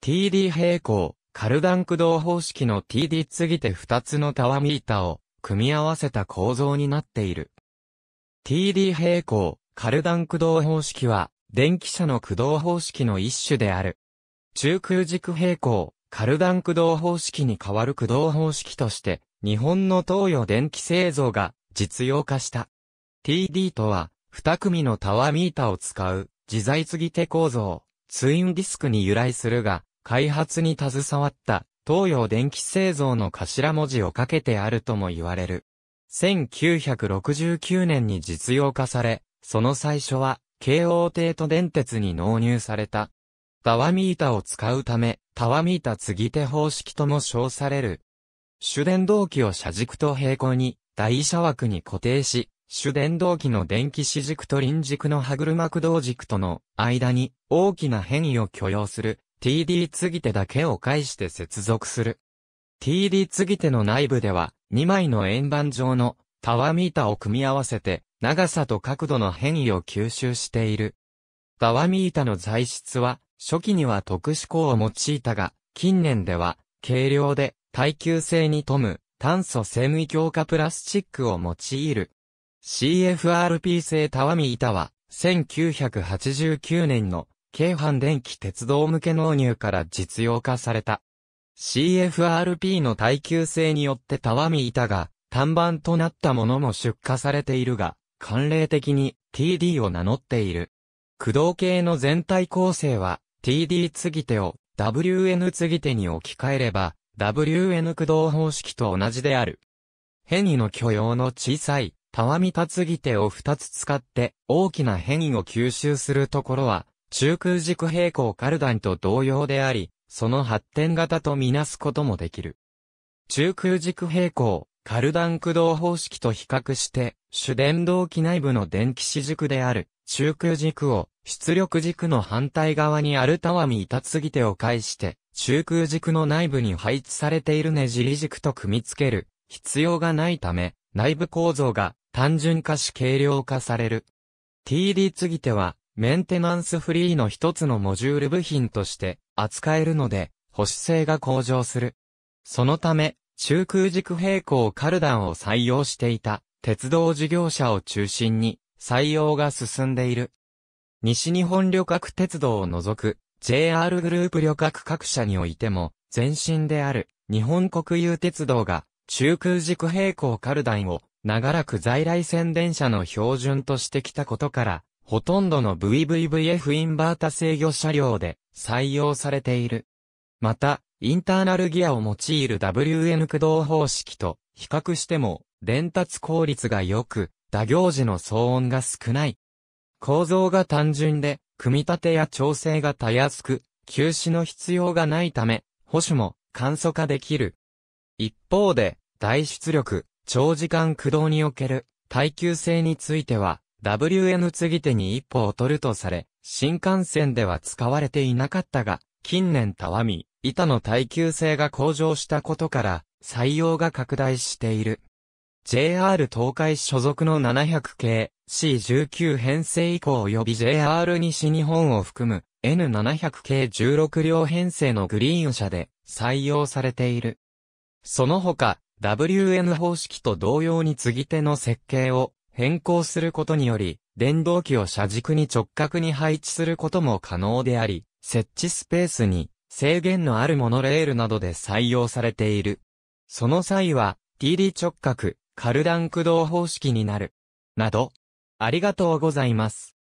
TD 平行、カルダン駆動方式の TD 継手2つのタワミータを組み合わせた構造になっている。TD 平行、カルダン駆動方式は、電気車の駆動方式の一種である。中空軸平行、カルダン駆動方式に代わる駆動方式として、日本の東洋電気製造が実用化した。TD とは、二組のタワーミータを使う、自在継ぎ手構造、ツインディスクに由来するが、開発に携わった東洋電気製造の頭文字をかけてあるとも言われる。1969年に実用化され、その最初は京王帝都電鉄に納入された。タワミータを使うため、タワミータ継ぎ手方式とも称される。主電動機を車軸と平行に、台車枠に固定し、主電動機の電気子軸と輪軸の歯車駆動軸との間に大きな変異を許容する td 継ぎ手だけを介して接続する。td 継ぎ手の内部では、2枚の円盤状のタワミータを組み合わせて、長さと角度の変異を吸収している。タワミータの材質は、初期には特殊鋼を用いたが、近年では、軽量で耐久性に富む炭素繊維強化プラスチックを用いる。CFRP 製タワミ板は1989年の京阪電気鉄道向け納入から実用化された。CFRP の耐久性によってたわみ板が単板となったものも出荷されているが、慣例的に TD を名乗っている。駆動系の全体構成は TD 継ぎ手を WN 継ぎ手に置き換えれば WN 駆動方式と同じである。変異の許容の小さいたわみた継ぎ手を2つ使って大きな変異を吸収するところは中空軸平行カルダンと同様であり、その発展型とみなすこともできる。中空軸平行、カルダン駆動方式と比較して、主電動機内部の電気子軸である、中空軸を、出力軸の反対側にあるたわみ板継ぎ手を介して、中空軸の内部に配置されているねじり軸と組み付ける、必要がないため、内部構造が単純化し軽量化される。TD 継ぎ手は、メンテナンスフリーの一つのモジュール部品として扱えるので、保守性が向上する。そのため、中空軸平行カルダンを採用していた鉄道事業者を中心に採用が進んでいる。西日本旅客鉄道を除く JR グループ旅客各社においても前身である日本国有鉄道が中空軸平行カルダンを長らく在来線電車の標準としてきたことからほとんどの VVVF インバータ制御車両で採用されている。また、インターナルギアを用いる WN 駆動方式と比較しても伝達効率が良く、打行時の騒音が少ない。構造が単純で、組み立てや調整がたやすく、休止の必要がないため、保守も簡素化できる。一方で、大出力、長時間駆動における耐久性については、WN 継ぎ手に一歩を取るとされ、新幹線では使われていなかったが、近年たわみ、板の耐久性が向上したことから、採用が拡大している。JR 東海所属の700系 C19 編成以降及び JR 西日本を含む N700 系16両編成のグリーン車で採用されている。その他、WN 方式と同様に継ぎ手の設計を変更することにより、電動機を車軸に直角に配置することも可能であり、設置スペースに制限のあるモノレールなどで採用されている。その際は、TD 直角、カルダン駆動方式になる。など、ありがとうございます。